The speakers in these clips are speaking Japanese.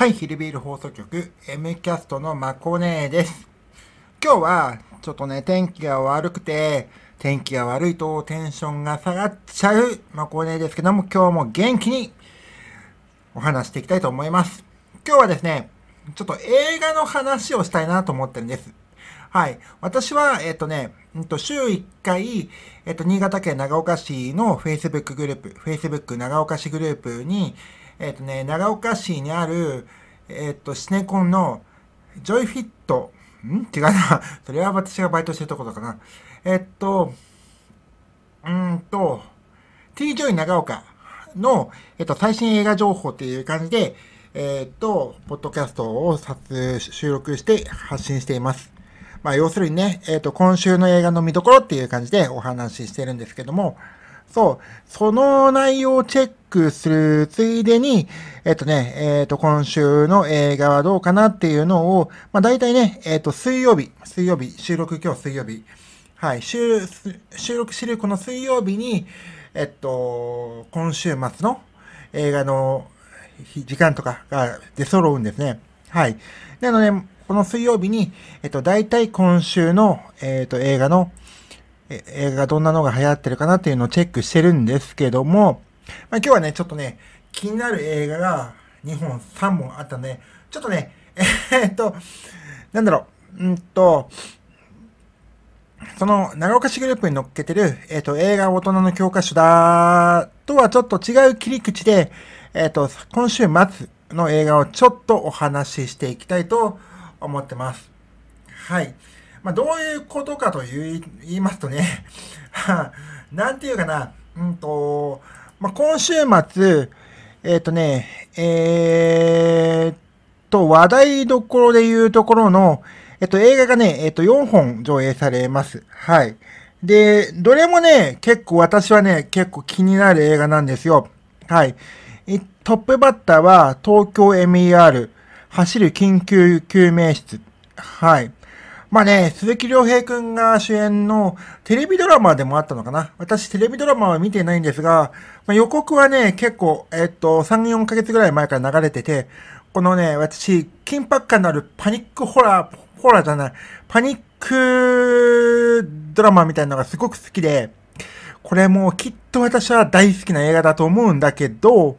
はい、ヒルビール放送局 M キャストのまこねです。今日はちょっとね、天気が悪くて、天気が悪いとテンションが下がっちゃうまこーですけども、今日も元気にお話していきたいと思います。今日はですね、ちょっと映画の話をしたいなと思ってるんです。はい。私は、えっ、とね、うんと、週1回、えっ、と、新潟県長岡市の Facebook グループ、Facebook 長岡市グループに、えっ、ー、とね、長岡市にある、えっ、ー、と、シネコンのジョイフィット、ん違うな。それは私がバイトしてるとことかな。えっと、うんと、t ジョイ長岡の、えっと、最新映画情報っていう感じで、えっと、ポッドキャストを撮影、収録して発信しています。まあ、要するにね、えっと、今週の映画の見どころっていう感じでお話ししてるんですけども、そう。その内容をチェックするついでに、えっとね、えっと、今週の映画はどうかなっていうのを、まあ、大体ね、えっと、水曜日、水曜日、収録今日水曜日、はい、収録してるこの水曜日に、えっと、今週末の映画の時間とかが出揃うんですね。はい。なので、この水曜日に、えっと、大体今週の、えっと、映画の映画がどんなのが流行ってるかなっていうのをチェックしてるんですけども、まあ、今日はね、ちょっとね、気になる映画が2本3本あったんで、ちょっとね、えー、っと、なんだろう、うんと、その、長岡市グループに乗っけてる、えっ、と、映画大人の教科書だとはちょっと違う切り口で、えっ、と、今週末の映画をちょっとお話ししていきたいと思ってます。はい。まあ、どういうことかと言いますとね、なんていうかな、うんと、まあ、今週末、えっ、ー、とね、えー、と、話題どころでいうところの、えっ、ー、と、映画がね、えっ、ー、と、4本上映されます。はい。で、どれもね、結構私はね、結構気になる映画なんですよ。はい。トップバッターは、東京 MER、走る緊急救命室。はい。まあね、鈴木亮平くんが主演のテレビドラマでもあったのかな。私テレビドラマは見てないんですが、まあ、予告はね、結構、えっと、3、4ヶ月ぐらい前から流れてて、このね、私、緊迫感のあるパニックホラー、ホラーじゃない、パニックドラマみたいなのがすごく好きで、これもきっと私は大好きな映画だと思うんだけど、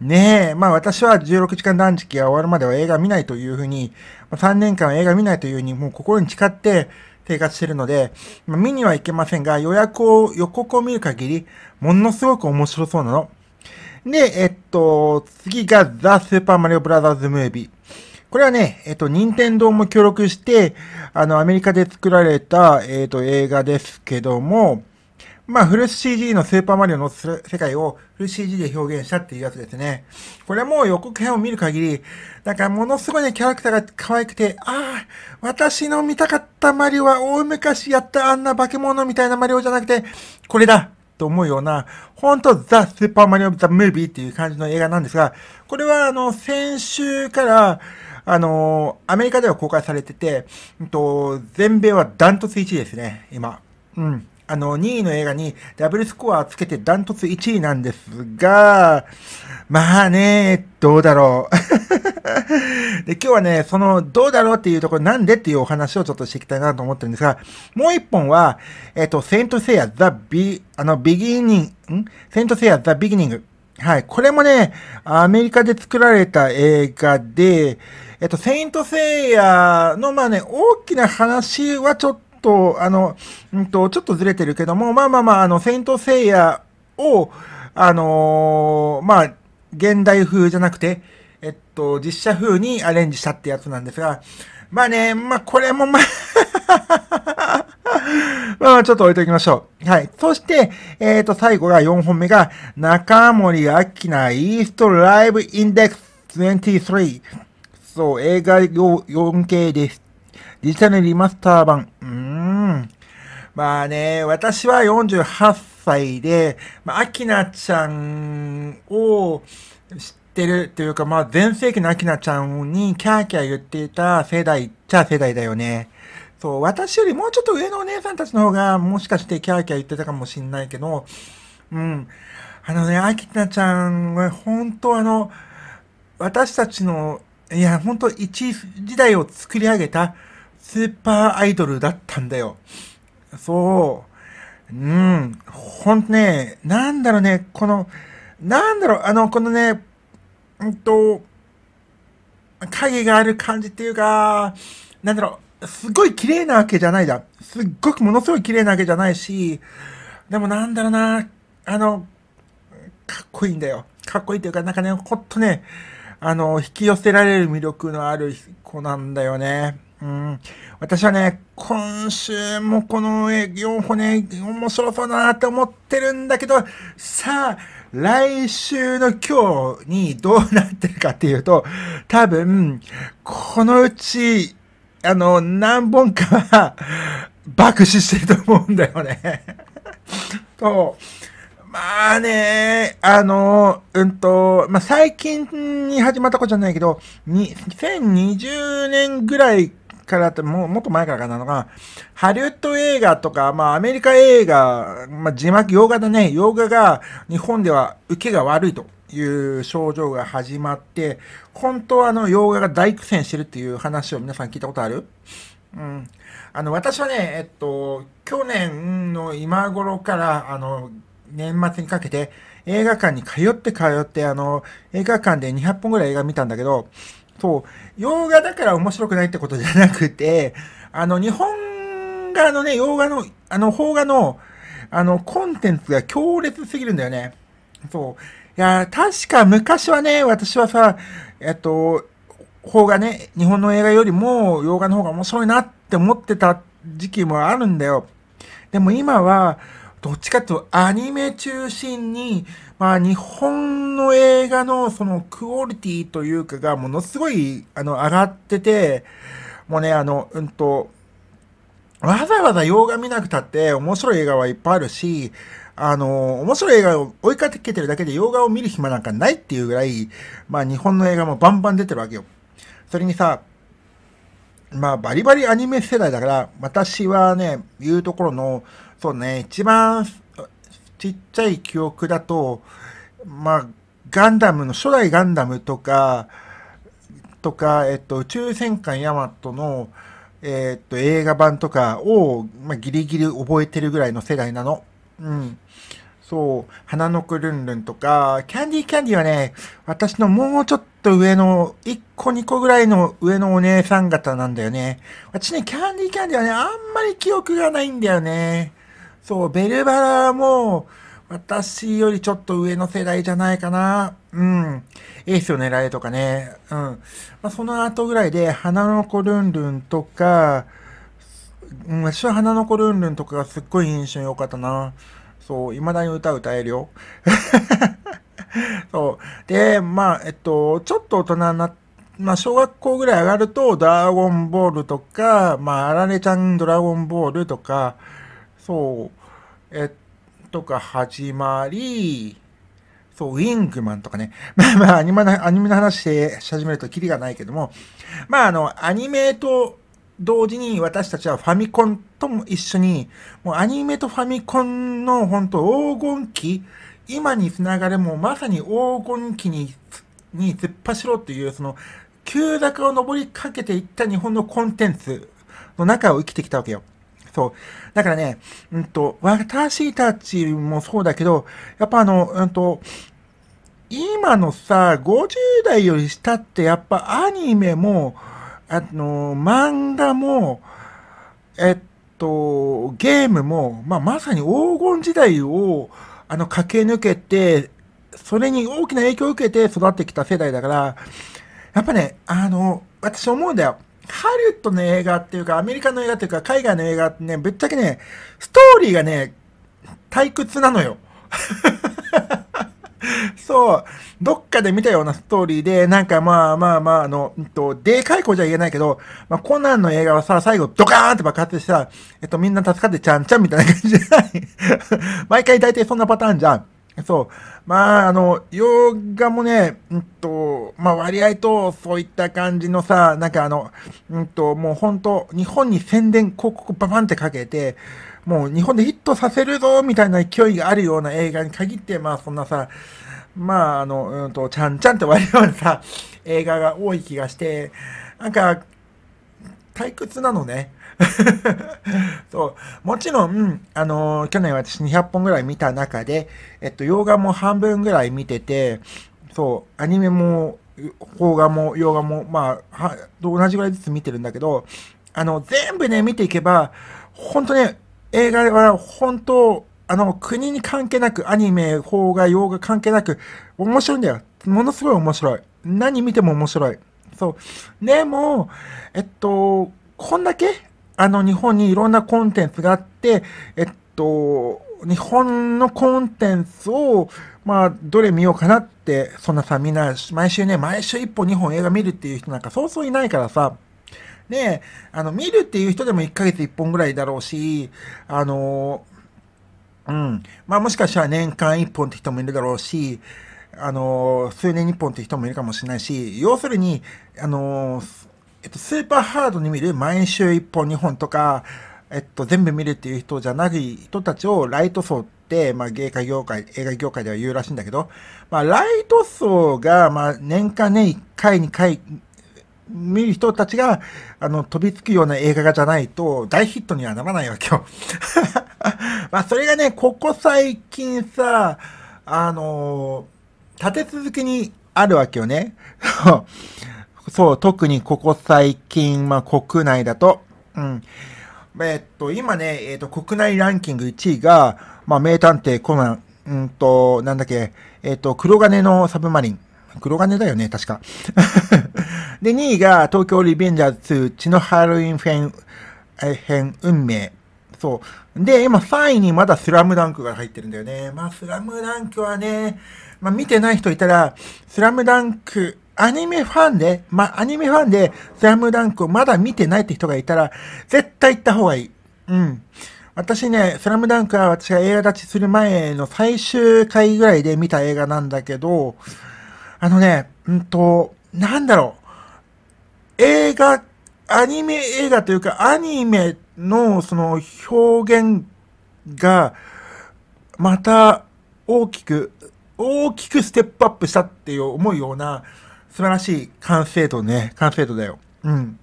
ねえ、まあ私は16時間断食が終わるまでは映画見ないというふうに、ま3年間は映画見ないというふうにもう心に誓って生活してるので、まあ、見にはいけませんが、予約を、予告を見る限り、ものすごく面白そうなの。で、えっと、次がザ・スーパーマリオブラザーズ・ムービー。これはね、えっと、任天堂も協力して、あの、アメリカで作られた、えっと、映画ですけども、まあ、フル CG のスーパーマリオの世界をフル CG で表現したっていうやつですね。これはもう予告編を見る限り、なんかものすごいね、キャラクターが可愛くて、ああ、私の見たかったマリオは大昔やったあんな化け物みたいなマリオじゃなくて、これだと思うような、ほんとザ・スーパーマリオ・ザ・ムービーっていう感じの映画なんですが、これはあの、先週から、あのアメリカでは公開されてて、えっと、全米はダントツ1位ですね、今。うん。あの、2位の映画にダブルスコアつけてダントツ1位なんですが、まあね、どうだろう で、今日はね、その、どうだろうっていうところ、なんでっていうお話をちょっとしていきたいなと思ってるんですが、もう一本は、えっ、ー、と、セントセイヤ、ザ・ビ、あの、ビギニング、んセントセイヤ、ザ・ビギニング。はい。これもね、アメリカで作られた映画で、えっ、ー、と、セイントセイヤの、まあね、大きな話はちょっとと、あの、うんと、ちょっとずれてるけども、まあまあまあ、あの、セイントセイヤを、あのー、まあ、現代風じゃなくて、えっと、実写風にアレンジしたってやつなんですが、まあね、まあこれも まあまあちょっと置いときましょう。はい。そして、えっ、ー、と、最後が4本目が、中森明菜イーストライブインデックス23。そう、映画 4K です。デジタルリマスター版。うーん。まあね、私は48歳で、まあ、アキナちゃんを知ってるというか、まあ、前世紀のアキナちゃんにキャーキャー言っていた世代っちゃ世代だよね。そう、私よりもうちょっと上のお姉さんたちの方が、もしかしてキャーキャー言ってたかもしんないけど、うん。あのね、アキナちゃんは、本当あの、私たちの、いや、本当一時代を作り上げた、スーパーアイドルだったんだよ。そう。うん。ほんとね、なんだろうね、この、なんだろう、あの、このね、うんと、影がある感じっていうか、なんだろう、すごい綺麗なわけじゃないだ。すっごくものすごい綺麗なわけじゃないし、でもなんだろうな、あの、かっこいいんだよ。かっこいいというか、なんかね、ほっとね、あの、引き寄せられる魅力のある子なんだよね。うん、私はね、今週もこの4本ね、面白そうだなって思ってるんだけど、さあ、来週の今日にどうなってるかっていうと、多分、このうち、あの、何本かは、爆死してると思うんだよね。と、まあね、あの、うんと、まあ、最近に始まったことじゃないけど、2020年ぐらいからって、もうもっと前からかなのが、ハリウッド映画とか、まあアメリカ映画、まあ字幕、洋画だね、洋画が日本では受けが悪いと。いう症状が始まって、本当はあの洋画が大苦戦してるっていう話を皆さん聞いたことあるうん。あの、私はね、えっと、去年の今頃から、あの、年末にかけて映画館に通って通って、あの、映画館で200本ぐらい映画見たんだけど、そう、洋画だから面白くないってことじゃなくて、あの、日本画のね、洋画の、あの、邦画の、あの、コンテンツが強烈すぎるんだよね。そう。いや、確か昔はね、私はさ、えっと、邦画ね、日本の映画よりも洋画の方が面白いなって思ってた時期もあるんだよ。でも今は、どっちかっていうとアニメ中心にまあ、日本の映画のそのクオリティというかがものすごい、あの、上がってて、もうね、あの、うんと、わざわざ洋画見なくたって面白い映画はいっぱいあるし、あの、面白い映画を追いかけてるだけで洋画を見る暇なんかないっていうぐらい、まあ日本の映画もバンバン出てるわけよ。それにさ、まあバリバリアニメ世代だから、私はね、言うところの、そうね、一番ちっちゃい記憶だと、まあ、ガンダムの、初代ガンダムとか、とか、えっと、宇宙戦艦ヤマトの、えっと、映画版とかを、まあ、ギリギリ覚えてるぐらいの世代なの。うん。そう、花のくるんるんとか、キャンディーキャンディーはね、私のもうちょっと上の、1個2個ぐらいの上のお姉さん方なんだよね。私ね、キャンディーキャンディーはね、あんまり記憶がないんだよね。そう、ベルバラも、私よりちょっと上の世代じゃないかな。うん。エースを狙えとかね。うん。まあ、その後ぐらいで、花の子ルンルンとか、うん、私は花の子ルンルンとかがすっごい印象良かったな。そう、未だに歌歌えるよ。そう。で、まあ、えっと、ちょっと大人になって、まあ、小学校ぐらい上がると、ドラゴンボールとか、まあ、アラレちゃんドラゴンボールとか、そう、えとか始まり、そう、ウィングマンとかね。まあまあ、アニメの、アニメの話し始めるとキリがないけども、まああの、アニメと同時に私たちはファミコンとも一緒に、もうアニメとファミコンの本当黄金期、今につながれもうまさに黄金期に、に突っ走ろうっていう、その、急坂を登りかけていった日本のコンテンツの中を生きてきたわけよ。そう。だからね、うんと、私たちもそうだけど、やっぱあの、うんと、今のさ、50代より下ってやっぱアニメも、あの、漫画も、えっと、ゲームも、まあ、まさに黄金時代を、あの、駆け抜けて、それに大きな影響を受けて育ってきた世代だから、やっぱね、あの、私思うんだよ。ハリウッドの映画っていうか、アメリカの映画っていうか、海外の映画ってね、ぶっちゃけね、ストーリーがね、退屈なのよ。そう、どっかで見たようなストーリーで、なんかまあまあまあ、あの、えっと、でかい子じゃ言えないけど、まあ、コナンの映画はさ、最後ドカーンって爆発してさ、えっと、みんな助かってちゃんちゃんみたいな感じじゃない 毎回大体そんなパターンじゃん。そう。まあ、あの、洋画もね、うんと、まあ割合とそういった感じのさ、なんかあの、うんと、もう本当日本に宣伝広告ババンってかけて、もう日本でヒットさせるぞみたいな勢いがあるような映画に限って、まあそんなさ、まああの、うんと、ちゃんちゃんって割るようなさ、映画が多い気がして、なんか、退屈なのね。そうもちろん、あのー、去年私200本ぐらい見た中で、えっと、洋画も半分ぐらい見てて、そう、アニメも、邦画も、洋画も、まあ、は同じぐらいずつ見てるんだけど、あの、全部ね、見ていけば、本当ね、映画は本当、あの、国に関係なく、アニメ、邦画、洋画関係なく、面白いんだよ。ものすごい面白い。何見ても面白い。そう。でも、えっと、こんだけあの、日本にいろんなコンテンツがあって、えっと、日本のコンテンツを、まあ、どれ見ようかなって、そんなさ、みんな、毎週ね、毎週1本2本映画見るっていう人なんかそうそういないからさ、ねあの、見るっていう人でも1ヶ月1本ぐらいだろうし、あの、うん。まあ、もしかしたら年間1本って人もいるだろうし、あの、数年1本って人もいるかもしれないし、要するに、あの、えっと、スーパーハードに見る毎週1本2本とか、えっと、全部見るっていう人じゃない人たちをライト層って、まあ、芸界業界、映画業界では言うらしいんだけど、まあ、ライト層が、まあ、年間ね、1回、2回、見る人たちが、あの、飛びつくような映画がじゃないと、大ヒットにはならないわけよ。まあ、それがね、ここ最近さ、あのー、立て続けにあるわけよね。そう、特にここ最近、まあ、国内だと、うん。えっと、今ね、えっと、国内ランキング1位が、まあ、名探偵コナン、うんと、なんだっけ、えっと、黒金のサブマリン。黒金だよね、確か。で、2位が、東京リベンジャーズ2、血のハロウィンフェン、編、運命。そう。で、今3位にまだスラムダンクが入ってるんだよね。まあ、スラムダンクはね、まあ、見てない人いたら、スラムダンク、アニメファンで、まアニメファンで、スラムダンクをまだ見てないって人がいたら、絶対行った方がいい。うん。私ね、スラムダンクは私が映画立ちする前の最終回ぐらいで見た映画なんだけど、あのね、うんと、なんだろう。映画、アニメ映画というか、アニメのその表現が、また大きく、大きくステップアップしたっていう思うような、素晴らしい完成度ね、完成度だよ。うん。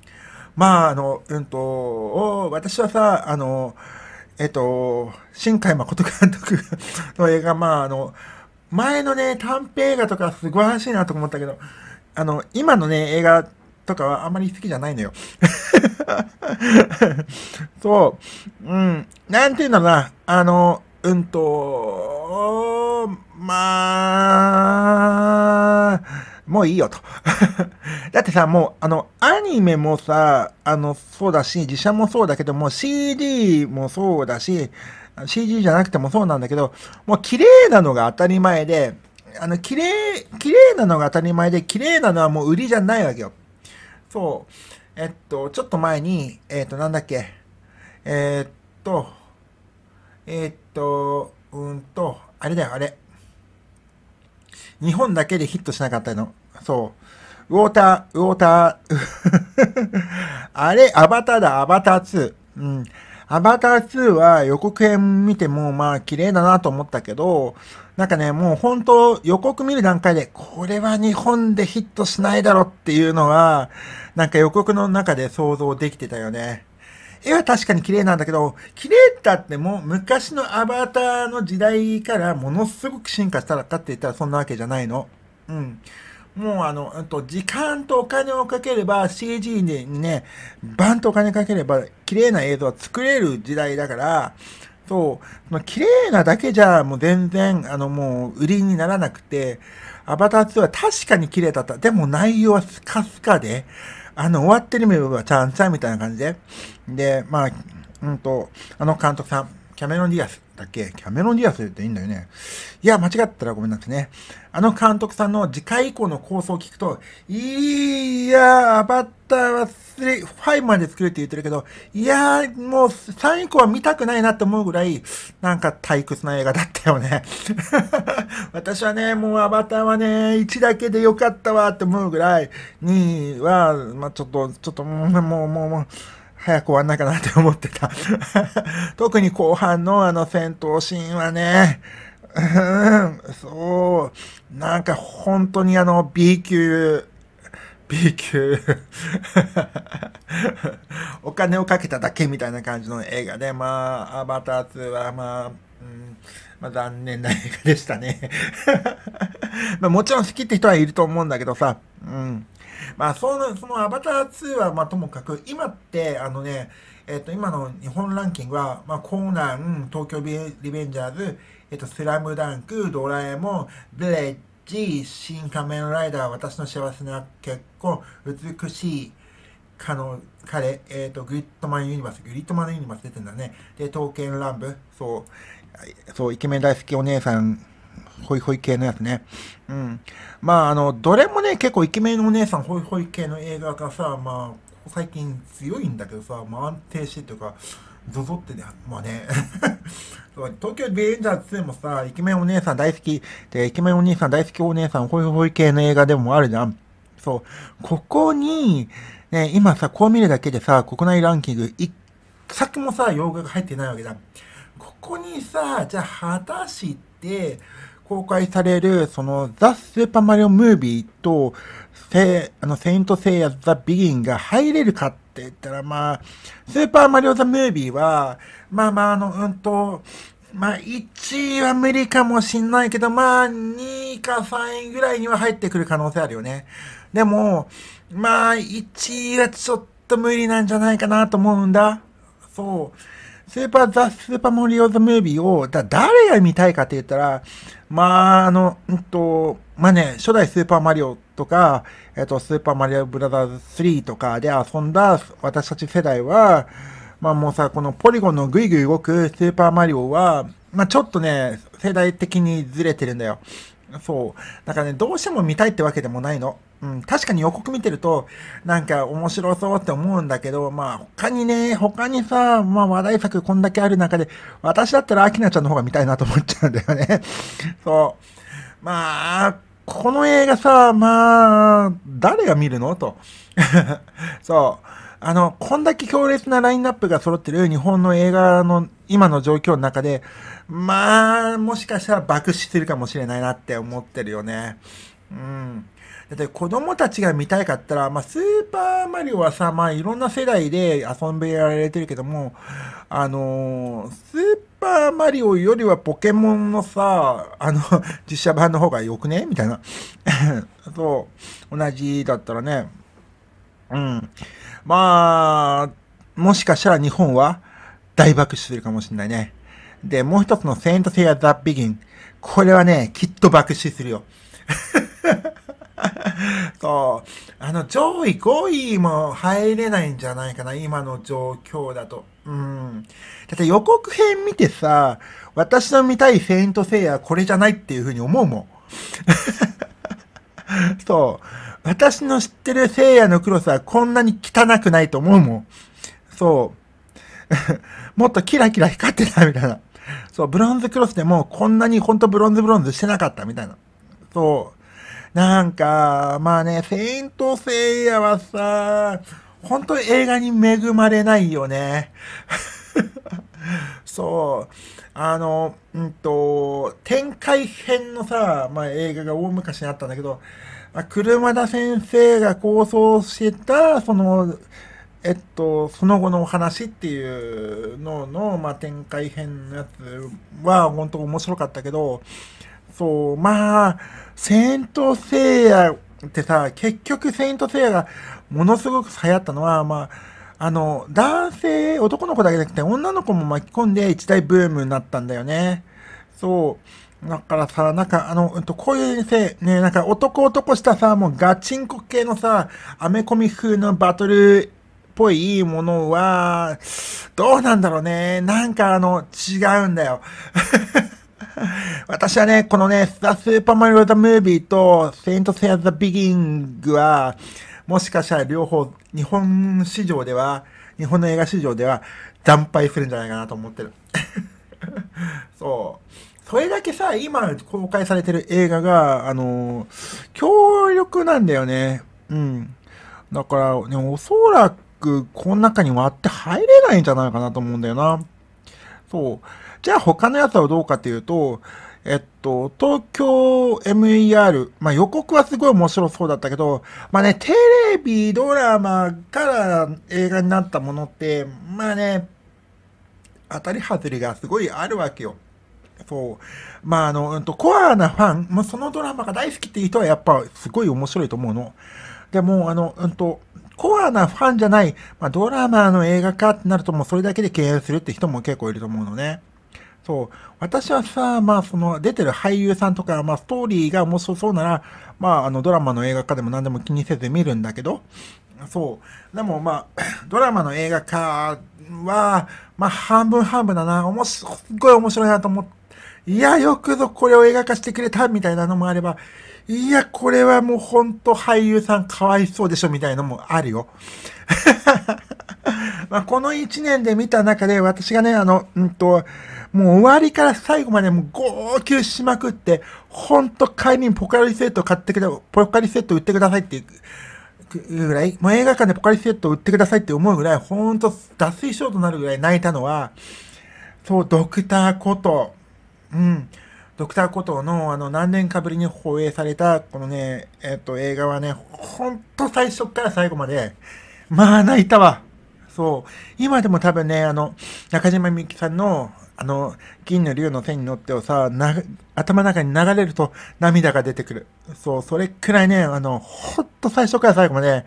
まあ、あの、うんと、私はさ、あの、えっと、新海誠監督の映画、まあ、あの、前のね、短編映画とかすごいらしいなと思ったけど、あの、今のね、映画とかはあんまり好きじゃないのよ。そう、うん、なんていうんだろうな、あの、うんと、まあ、もういいよと。だってさ、もう、あの、アニメもさ、あの、そうだし、自社もそうだけども、CD もそうだし、CG じゃなくてもそうなんだけど、もう綺麗なのが当たり前で、あの、綺麗、綺麗なのが当たり前で、綺麗なのはもう売りじゃないわけよ。そう。えっと、ちょっと前に、えっと、なんだっけ。えっと、えっと、うんと、あれだよ、あれ。日本だけでヒットしなかったの。そう。ウォーター、ウォーター、あれ、アバターだ、アバター2。うん。アバター2は予告編見てもまあ綺麗だなと思ったけど、なんかね、もう本当予告見る段階で、これは日本でヒットしないだろっていうのは、なんか予告の中で想像できてたよね。絵は確かに綺麗なんだけど、綺麗っっても、昔のアバターの時代からものすごく進化したらかって言ったらそんなわけじゃないの。うん。もうあの、と時間とお金をかければ CG にね、バンとお金かければ綺麗な映像は作れる時代だから、そう、綺麗なだけじゃもう全然、あのもう売りにならなくて、アバター2は確かに綺麗だった。でも内容はスカスカで、あの、終わってる部分はちゃんちみたいな感じで、で、まあ、うんと、あの監督さん、キャメロン・ディアスだっけキャメロン・ディアスっていいんだよね。いや、間違ったらごめんなさいね。あの監督さんの次回以降の構想を聞くと、いや、アバターは3、5まで作るって言ってるけど、いやもう3以降は見たくないなって思うぐらい、なんか退屈な映画だったよね。私はね、もうアバターはね、1だけでよかったわって思うぐらい、2は、まあ、ちょっと、ちょっと、もう、もう、もう、もう、早く終わんないかなって思ってた 特に後半のあの戦闘シーンはね、うん、そう、なんか本当にあの B 級、B 級 お金をかけただけみたいな感じの映画で、まあ、アバター2はまあ、うんまあ、残念な映画でしたね まあもちろん好きって人はいると思うんだけどさ、うん。まあ、その、そのアバター2は、まあ、ともかく、今って、あのね、えっ、ー、と、今の日本ランキングは、まあ、コーナン、東京リベンジャーズ、えっ、ー、と、スラムダンク、ドラえもん、ブレッジ、新仮面ライダー、私の幸せな結婚、美しい、彼、えっ、ー、と、グリッドマンユニバース、グリッドマンユニバース出てんだね。で、刀剣乱舞、そう、そう、イケメン大好きお姉さんホイホイ系のやつね。うん。まあ、あの、どれもね、結構イケメンのお姉さん、ホイホイ系の映画がさ、まあ、最近強いんだけどさ、まあ、安定してというか、ゾゾってね、まあね。東京ベエンジャーズ2もさ、イケメンお姉さん大好きで、イケメンお姉さん大好きお姉さん、ホイホイ系の映画でもあるじゃん。そう。ここに、ね、今さ、こう見るだけでさ、国内ランキング、一作もさ、洋画が入ってないわけじゃん。ここにさ、じゃあ果たして、公開される、その、ザ・スーパーマリオ・ムービーと、セあのセイント・セイヤ・ザ・ビギンが入れるかって言ったら、まあ、スーパーマリオ・ザ・ムービーは、まあまあ、あの、うんと、まあ、1位は無理かもしんないけど、まあ、2位か3位ぐらいには入ってくる可能性あるよね。でも、まあ、1位はちょっと無理なんじゃないかなと思うんだ。そう。スーパー、ザ・スーパーモリオズ・ムービーを、だ誰が見たいかって言ったら、まあ、あの、うんと、まあね、初代スーパーマリオとか、えっと、スーパーマリオブラザーズ3とかで遊んだ私たち世代は、まあもうさ、このポリゴンのぐいぐい動くスーパーマリオは、まあちょっとね、世代的にずれてるんだよ。そう。だからね、どうしても見たいってわけでもないの。うん、確かに予告見てると、なんか面白そうって思うんだけど、まあ他にね、他にさ、まあ話題作こんだけある中で、私だったらアキナちゃんの方が見たいなと思っちゃうんだよね。そう。まあ、この映画さ、まあ、誰が見るのと。そう。あの、こんだけ強烈なラインナップが揃ってる日本の映画の今の状況の中で、まあ、もしかしたら爆死するかもしれないなって思ってるよね。うん。だって子供たちが見たいかったら、まあ、スーパーマリオはさ、まあ、いろんな世代で遊んでやられてるけども、あのー、スーパーマリオよりはポケモンのさ、あの、実写版の方が良くねみたいな。そう、同じだったらね。うん。まあ、もしかしたら日本は大爆死するかもしれないね。で、もう一つのセイントセイヤザ・ビギン。これはね、きっと爆死するよ。そう。あの、上位5位も入れないんじゃないかな、今の状況だと。うん。だって予告編見てさ、私の見たいセイントセイヤはこれじゃないっていうふうに思うもん。そう。私の知ってる聖夜のクロスはこんなに汚くないと思うもん。そう。もっとキラキラ光ってたみたいな。そう、ブロンズクロスでもこんなにほんとブロンズブロンズしてなかったみたいな。そう。なんか、まあね、セイントセイヤはさ、本当に映画に恵まれないよね。そう。あの、うんと、展開編のさ、まあ、映画が大昔にあったんだけど、車田先生が構想してた、その、えっと、その後のお話っていうのの、まあ、展開編のやつは、本当面白かったけど、そう、まあ、セイントセイヤってさ、結局セイントセイヤがものすごく流行ったのは、まあ、あの、男性、男の子だけじゃなくて、女の子も巻き込んで一大ブームになったんだよね。そう。だからさ、なんかあの、うん、とこういうせ、ね、なんか男男したさ、もうガチンコ系のさ、アメコミ風のバトルぽいいいものは、どうなんだろうね。なんかあの、違うんだよ。私はね、このね、ザ・スーパーマリオ・ザ・ムービーと、セイント・セア・ザ・ビギングは、もしかしたら両方、日本市場では、日本の映画市場では、惨敗するんじゃないかなと思ってる。そう。それだけさ、今公開されてる映画が、あのー、強力なんだよね。うん。だから、ね、おそらく、く、この中に割って入れないんじゃないかなと思うんだよな。そう。じゃあ他のやつはどうかっていうと、えっと、東京 MER、まあ予告はすごい面白そうだったけど、まあね、テレビ、ドラマから映画になったものって、まあね、当たり外れがすごいあるわけよ。そう。まああの、うんと、コアなファン、まあ、そのドラマが大好きっていう人はやっぱすごい面白いと思うの。でも、あの、うんと、コアなファンじゃない、まあ、ドラマの映画化ってなるともうそれだけで敬遠するって人も結構いると思うのね。そう。私はさ、まあその出てる俳優さんとか、まあストーリーが面白そうなら、まああのドラマの映画化でも何でも気にせず見るんだけど、そう。でもまあ、ドラマの映画化は、まあ半分半分だな。おもし、すっごい面白いなと思って、いや、よくぞこれを映画化してくれたみたいなのもあれば、いや、これはもうほんと俳優さんかわいそうでしょみたいのもあるよ。まあこの1年で見た中で私がね、あの、うんと、もう終わりから最後までもう号泣しまくって、ほんと帰りにポカリセット買ってくだ、ポカリセット売ってくださいっていうぐらい、もう映画館でポカリセット売ってくださいって思うぐらい、ほんと脱水症となるぐらい泣いたのは、そう、ドクターこと、うん。ドクターコトーのあの何年かぶりに放映されたこのね、えっ、と映画はね、ほんと最初から最後まで、まあ泣いたわ。そう。今でも多分ね、あの、中島みゆきさんのあの、銀の竜の線に乗ってをさ、頭の中に流れると涙が出てくる。そう、それくらいね、あの、ほんと最初から最後まで、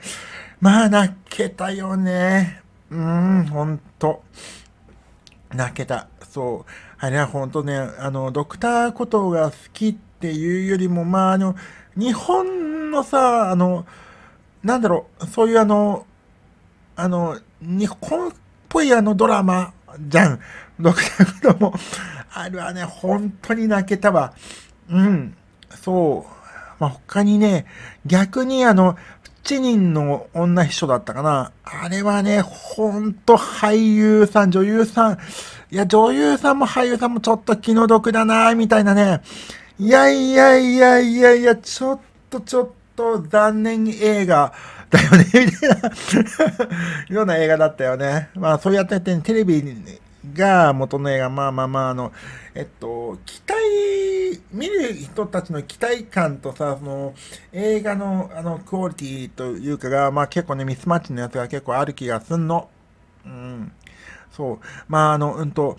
まあ泣けたよね。うーん、ほんと。泣けた。そう。あれは本当ね、あの、ドクターことが好きっていうよりも、まあ、あの、日本のさ、あの、なんだろう、そういうあの、あの、日本っぽいあのドラマじゃん。ドクターことも。あれはね、本当に泣けたわ。うん。そう。まあ、他にね、逆にあの、7人の女秘書だったかな。あれはね、ほんと俳優さん、女優さん、いや、女優さんも俳優さんもちょっと気の毒だな、みたいなね。いやいやいやいやいや、ちょっとちょっと残念映画だよね、みたいなような映画だったよね。まあ、そうやってて、テレビが元の映画、まあまあまあ、あの、えっと、期待、見る人たちの期待感とさ、その、映画の、あの、クオリティというかが、まあ結構ね、ミスマッチのやつが結構ある気がすんの。うん。そう。まあ、あの、うんと、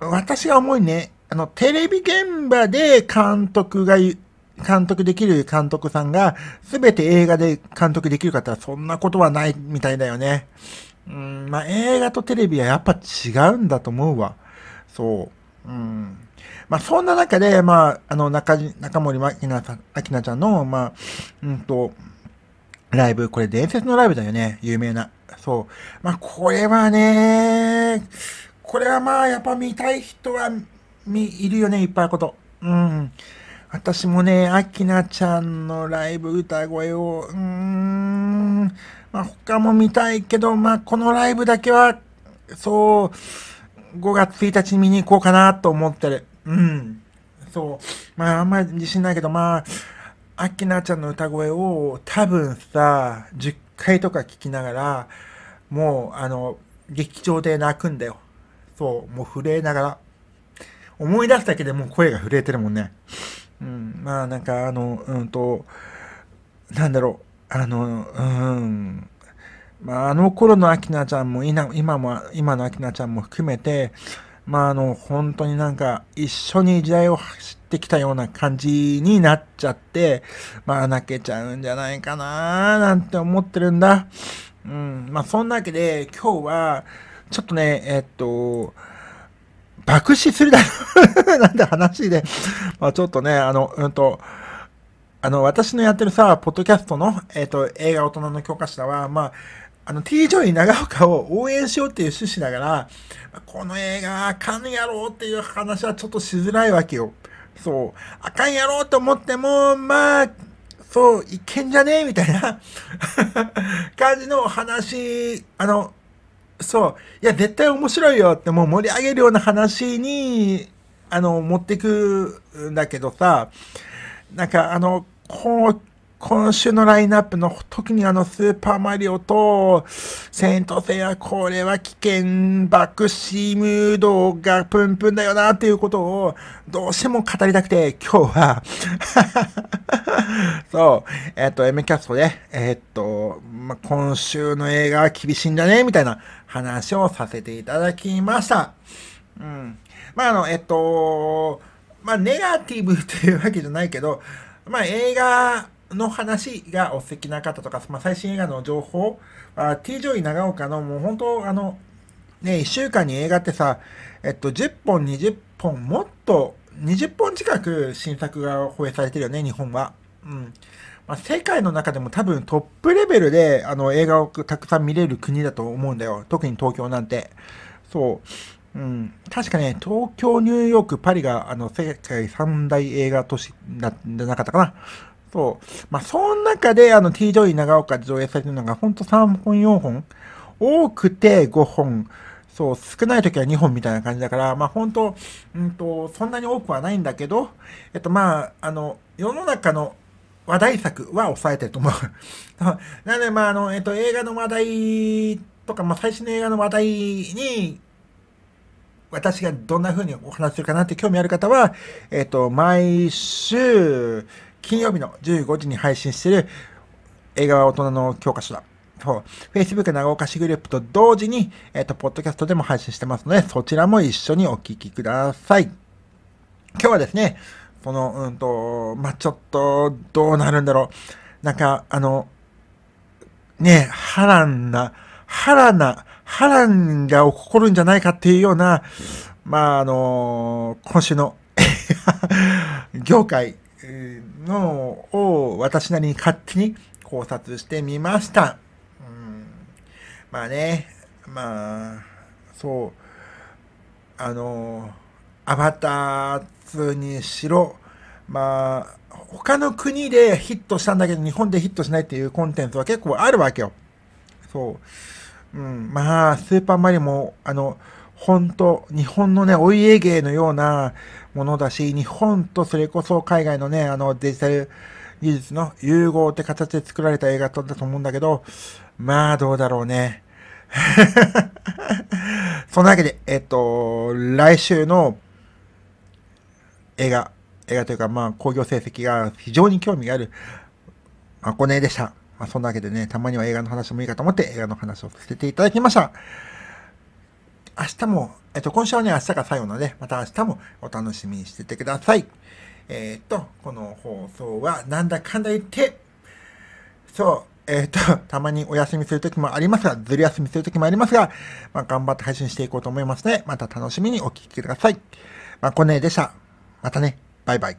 私が思いね、あの、テレビ現場で監督が、監督できる監督さんが、すべて映画で監督できる方はそんなことはないみたいだよね。うん、まあ、映画とテレビはやっぱ違うんだと思うわ。そう。うん。まあ、そんな中で、まあ、あの中、中森明菜さん、明菜ちゃんの、まあ、うんと、ライブ、これ伝説のライブだよね。有名な。そう。まあ、これはね、これはまあ、やっぱ見たい人は、み、いるよね、いっぱいこと。うん。私もね、あきなちゃんのライブ歌声を、うーん、まあ、他も見たいけど、まあ、このライブだけは、そう、5月1日に見に行こうかなと思ってる。うん。そう。まあ、あんまり自信ないけど、まあ、アキナちゃんの歌声を多分さ、10回とか聞きながら、もう、あの、劇場で泣くんだよ。そう、もう震えながら。思い出すだけでもう声が震えてるもんね。うん、まあなんかあの、うんと、なんだろう、あの、うん、まああの頃のアキナちゃんも、今今も、今のアキナちゃんも含めて、まああの、本当になんか一緒に時代を走ってきたような感じになっちゃって、まあ泣けちゃうんじゃないかなーなんて思ってるんだ。うん。まあ、そんなわけで、今日は、ちょっとね、えっと、爆死するだろ なんて話でまあちょっとね、あの、うんと、あの、私のやってるさ、ポッドキャストの、えっ、と、映画大人の教科書だは、まあ、あの、T ジョイ長岡を応援しようっていう趣旨だから、この映画、あかんやろうっていう話はちょっとしづらいわけよ。そう。あかんやろうと思っても、まあ、そう、いけんじゃねえみたいな 感じの話、あの、そう、いや、絶対面白いよって、もう盛り上げるような話に、あの、持ってくんだけどさ、なんか、あの、こう、今週のラインナップの時にあのスーパーマリオと、セントセア、これは危険、爆死ムードがプンプンだよなっていうことを、どうしても語りたくて、今日は そう、えっ、ー、と、M キャストで、えっ、ー、と、ま、今週の映画は厳しいんだね、みたいな話をさせていただきました。うん。まあ、あの、えっ、ー、と、まあ、ネガティブっていうわけじゃないけど、まあ、映画、の話がお好きな方とか、まあ、最新映画の情報、T j 長岡のもう本当あの、ね、1週間に映画ってさ、えっと、10本、20本、もっと20本近く新作が放映されてるよね、日本は。うん。まあ、世界の中でも多分トップレベルであの映画をたくさん見れる国だと思うんだよ。特に東京なんて。そう。うん、確かね、東京、ニューヨーク、パリがあの世界三大映画都市だじゃなかったかな。そう。まあ、その中で、あの、T j ョイ長岡で上映されてるのが、ほんと3本、4本。多くて5本。そう、少ない時は2本みたいな感じだから、まあ、本当うんと、そんなに多くはないんだけど、えっと、まあ、あの、世の中の話題作は抑えてると思う。なので、まあ、あの、えっと、映画の話題とか、まあ、最新の映画の話題に、私がどんな風にお話しするかなって興味ある方は、えっと、毎週、金曜日の15時に配信している映画は大人の教科書だ。そう。Facebook 長岡市グループと同時に、えっ、ー、と、ポッドキャストでも配信してますので、そちらも一緒にお聴きください。今日はですね、この、うんと、まあ、ちょっと、どうなるんだろう。なんか、あの、ね波乱な、波乱な、波乱が起こるんじゃないかっていうような、まあ、あの今週の 業界、のを私なりに勝手に考察してみました。うん、まあね、まあ、そう、あの、アバター2にしろ、まあ、他の国でヒットしたんだけど、日本でヒットしないっていうコンテンツは結構あるわけよ。そう。うん、まあ、スーパーマリオも、あの、本と、日本のね、お家芸のようなものだし、日本とそれこそ海外のね、あのデジタル技術の融合って形で作られた映画だったと思うんだけど、まあどうだろうね。そんなわけで、えっと、来週の映画、映画というかまあ興行成績が非常に興味がある、まあ、コネでした。まあ、そんなわけでね、たまには映画の話もいいかと思って映画の話をさせていただきました。明日も、えっと、今週はね、明日が最後なので、また明日もお楽しみにしててください。えー、っと、この放送はなんだかんだ言って、そう、えー、っと、たまにお休みするときもありますが、ずる休みするときもありますが、まあ、頑張って配信していこうと思いますの、ね、で、また楽しみにお聴きください。まあ、コネでした。またね、バイバイ。